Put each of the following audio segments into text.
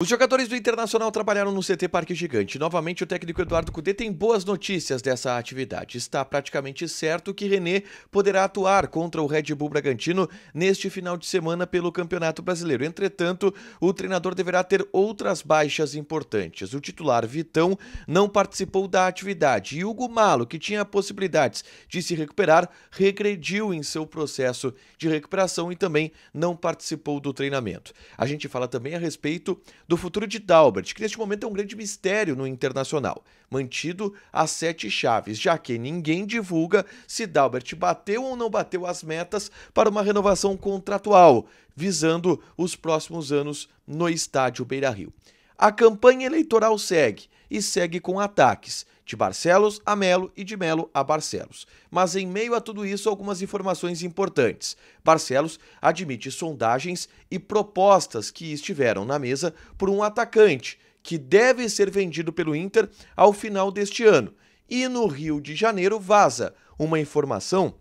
Os jogadores do Internacional trabalharam no CT Parque Gigante. Novamente, o técnico Eduardo Cudê tem boas notícias dessa atividade. Está praticamente certo que René poderá atuar contra o Red Bull Bragantino neste final de semana pelo Campeonato Brasileiro. Entretanto, o treinador deverá ter outras baixas importantes. O titular Vitão não participou da atividade e Hugo Malo, que tinha possibilidades de se recuperar, regrediu em seu processo de recuperação e também não participou do treinamento. A gente fala também a respeito do futuro de Dalbert, que neste momento é um grande mistério no internacional, mantido a sete chaves, já que ninguém divulga se Dalbert bateu ou não bateu as metas para uma renovação contratual, visando os próximos anos no estádio Beira Rio. A campanha eleitoral segue e segue com ataques de Barcelos a Melo e de Melo a Barcelos. Mas em meio a tudo isso, algumas informações importantes. Barcelos admite sondagens e propostas que estiveram na mesa por um atacante que deve ser vendido pelo Inter ao final deste ano. E no Rio de Janeiro vaza uma informação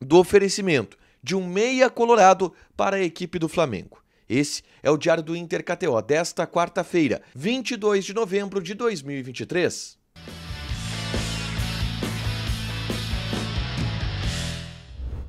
do oferecimento de um meia colorado para a equipe do Flamengo. Esse é o Diário do Inter KTO desta quarta-feira, 22 de novembro de 2023.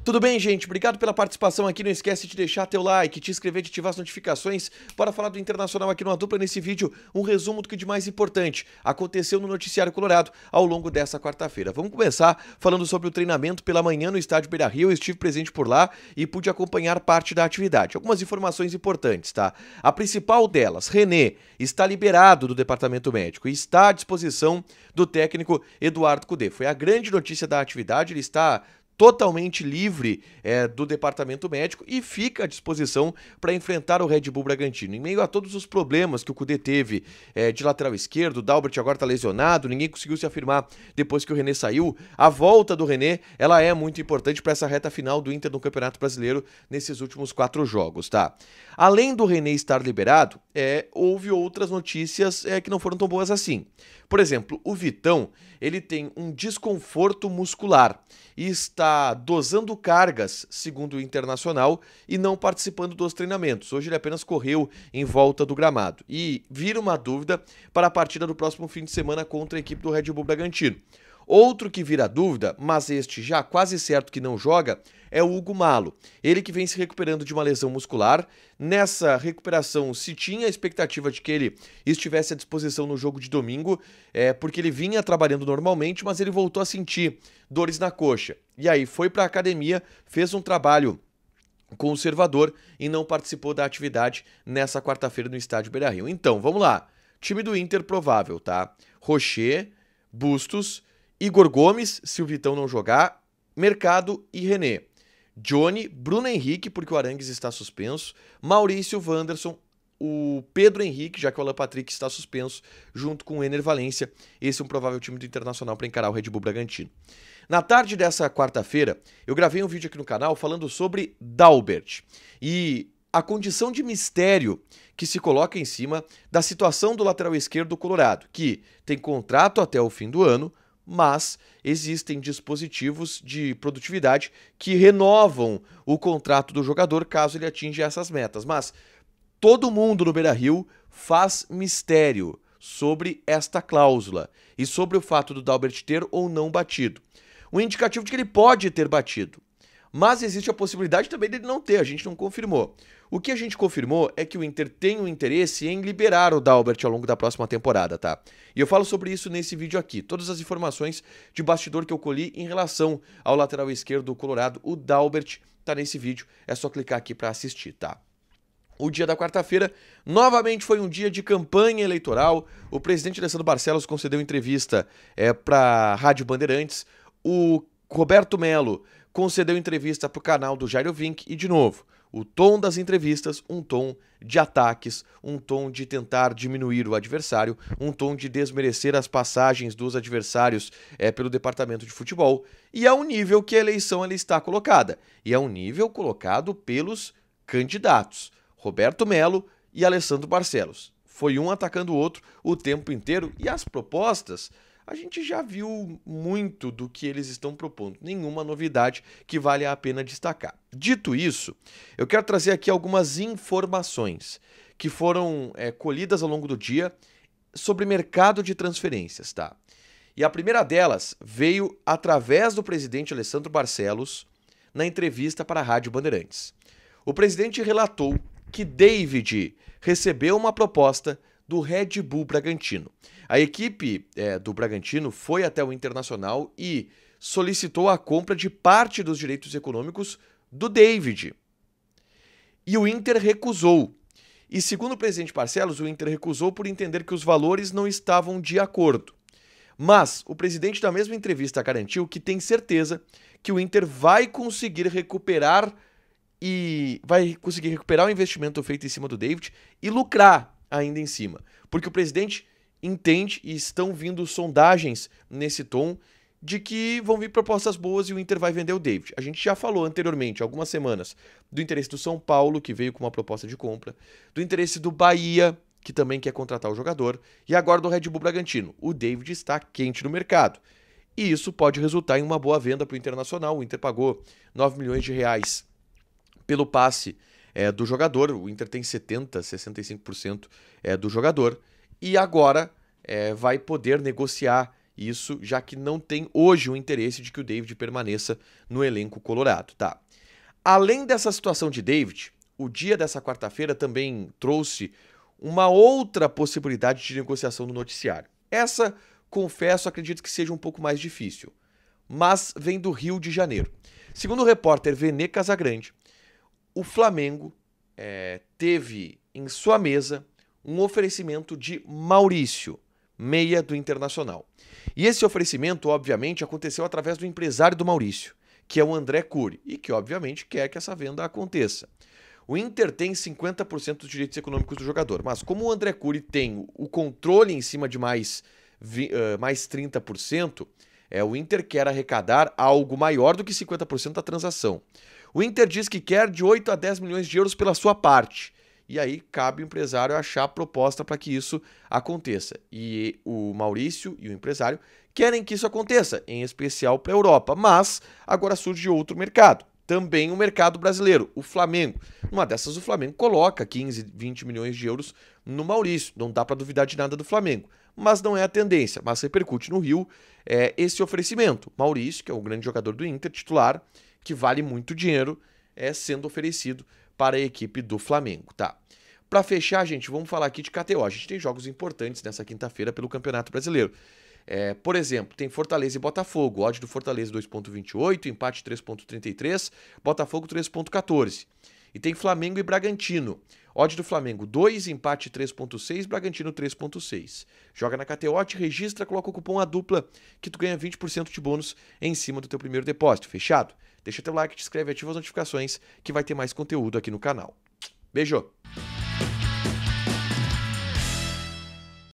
Tudo bem, gente? Obrigado pela participação aqui. Não esquece de deixar teu like, te inscrever, de ativar as notificações. Bora falar do Internacional aqui numa dupla nesse vídeo. Um resumo do que de mais importante aconteceu no Noticiário Colorado ao longo dessa quarta-feira. Vamos começar falando sobre o treinamento pela manhã no estádio Beira-Rio. Eu estive presente por lá e pude acompanhar parte da atividade. Algumas informações importantes, tá? A principal delas, René, está liberado do departamento médico e está à disposição do técnico Eduardo Cudê. Foi a grande notícia da atividade. Ele está totalmente livre é, do departamento médico e fica à disposição para enfrentar o Red Bull Bragantino. Em meio a todos os problemas que o Cudê teve é, de lateral esquerdo, o Dalbert agora está lesionado, ninguém conseguiu se afirmar depois que o René saiu. A volta do René ela é muito importante para essa reta final do Inter no Campeonato Brasileiro nesses últimos quatro jogos, tá? Além do René estar liberado, é, houve outras notícias é, que não foram tão boas assim. Por exemplo, o Vitão ele tem um desconforto muscular e está dosando cargas, segundo o Internacional, e não participando dos treinamentos. Hoje ele apenas correu em volta do gramado. E vira uma dúvida para a partida do próximo fim de semana contra a equipe do Red Bull Bragantino. Outro que vira dúvida, mas este já quase certo que não joga, é o Hugo Malo. Ele que vem se recuperando de uma lesão muscular. Nessa recuperação se tinha a expectativa de que ele estivesse à disposição no jogo de domingo, é, porque ele vinha trabalhando normalmente, mas ele voltou a sentir dores na coxa. E aí foi para a academia, fez um trabalho conservador e não participou da atividade nessa quarta-feira no estádio Beira-Rio. Então, vamos lá. Time do Inter provável, tá? Rocher, Bustos, Igor Gomes, se o Vitão não jogar, Mercado e René. Johnny, Bruno Henrique, porque o Arangues está suspenso, Maurício Wanderson, o Pedro Henrique, já que o Alan Patrick está suspenso, junto com o Ener Valência. Esse é um provável time do Internacional para encarar o Red Bull Bragantino. Na tarde dessa quarta-feira, eu gravei um vídeo aqui no canal falando sobre Dalbert e a condição de mistério que se coloca em cima da situação do lateral esquerdo do Colorado, que tem contrato até o fim do ano, mas existem dispositivos de produtividade que renovam o contrato do jogador caso ele atinja essas metas. Mas todo mundo no Beira Rio faz mistério sobre esta cláusula e sobre o fato do Dalbert ter ou não batido. Um indicativo de que ele pode ter batido. Mas existe a possibilidade também dele não ter, a gente não confirmou. O que a gente confirmou é que o Inter tem um interesse em liberar o Dalbert ao longo da próxima temporada, tá? E eu falo sobre isso nesse vídeo aqui. Todas as informações de bastidor que eu colhi em relação ao lateral esquerdo do Colorado, o Dalbert, tá nesse vídeo. É só clicar aqui para assistir, tá? O dia da quarta-feira novamente foi um dia de campanha eleitoral. O presidente Alessandro Barcelos concedeu entrevista é, eh, para Rádio Bandeirantes. O Roberto Melo concedeu entrevista para o canal do Jairo Vink e, de novo, o tom das entrevistas, um tom de ataques, um tom de tentar diminuir o adversário, um tom de desmerecer as passagens dos adversários é, pelo departamento de futebol. E é um nível que a eleição ela está colocada. E é um nível colocado pelos candidatos, Roberto Melo e Alessandro Barcelos. Foi um atacando o outro o tempo inteiro e as propostas a gente já viu muito do que eles estão propondo, nenhuma novidade que vale a pena destacar. Dito isso, eu quero trazer aqui algumas informações que foram é, colhidas ao longo do dia sobre mercado de transferências, tá? E a primeira delas veio através do presidente Alessandro Barcelos na entrevista para a Rádio Bandeirantes. O presidente relatou que David recebeu uma proposta do Red Bull Bragantino. A equipe é, do Bragantino foi até o Internacional e solicitou a compra de parte dos direitos econômicos do David. E o Inter recusou. E segundo o presidente Parcelos, o Inter recusou por entender que os valores não estavam de acordo. Mas o presidente da mesma entrevista garantiu que tem certeza que o Inter vai conseguir recuperar e vai conseguir recuperar o investimento feito em cima do David e lucrar ainda em cima. Porque o presidente entende e estão vindo sondagens nesse tom de que vão vir propostas boas e o Inter vai vender o David. A gente já falou anteriormente, algumas semanas, do interesse do São Paulo, que veio com uma proposta de compra, do interesse do Bahia, que também quer contratar o jogador, e agora do Red Bull Bragantino. O David está quente no mercado. E isso pode resultar em uma boa venda para o Internacional. O Inter pagou 9 milhões de reais pelo passe é, do jogador. O Inter tem 70%, 65% é, do jogador. E agora é, vai poder negociar isso, já que não tem hoje o interesse de que o David permaneça no elenco colorado, tá? Além dessa situação de David, o dia dessa quarta-feira também trouxe uma outra possibilidade de negociação no noticiário. Essa, confesso, acredito que seja um pouco mais difícil, mas vem do Rio de Janeiro. Segundo o repórter Venê Casagrande, o Flamengo é, teve em sua mesa um oferecimento de Maurício, meia do Internacional. E esse oferecimento, obviamente, aconteceu através do empresário do Maurício, que é o André Cury, e que, obviamente, quer que essa venda aconteça. O Inter tem 50% dos direitos econômicos do jogador, mas como o André Cury tem o controle em cima de mais, uh, mais 30%, é, o Inter quer arrecadar algo maior do que 50% da transação. O Inter diz que quer de 8 a 10 milhões de euros pela sua parte. E aí cabe o empresário achar a proposta para que isso aconteça. E o Maurício e o empresário querem que isso aconteça, em especial para a Europa. Mas agora surge outro mercado, também o um mercado brasileiro, o Flamengo. Uma dessas o Flamengo coloca 15, 20 milhões de euros no Maurício. Não dá para duvidar de nada do Flamengo mas não é a tendência. Mas repercute no Rio é, esse oferecimento. Maurício, que é o grande jogador do Inter, titular, que vale muito dinheiro é sendo oferecido para a equipe do Flamengo, tá? Para fechar, gente, vamos falar aqui de KTO. A gente tem jogos importantes nessa quinta-feira pelo Campeonato Brasileiro. É, por exemplo, tem Fortaleza e Botafogo. Odd do Fortaleza 2.28, empate 3.33, Botafogo 3.14. E tem Flamengo e Bragantino. Odd do Flamengo 2, empate 3.6, Bragantino 3.6. Joga na KTO, te registra, coloca o cupom A dupla que tu ganha 20% de bônus em cima do teu primeiro depósito. Fechado? Deixa teu like, te inscreve, ativa as notificações que vai ter mais conteúdo aqui no canal. Beijo!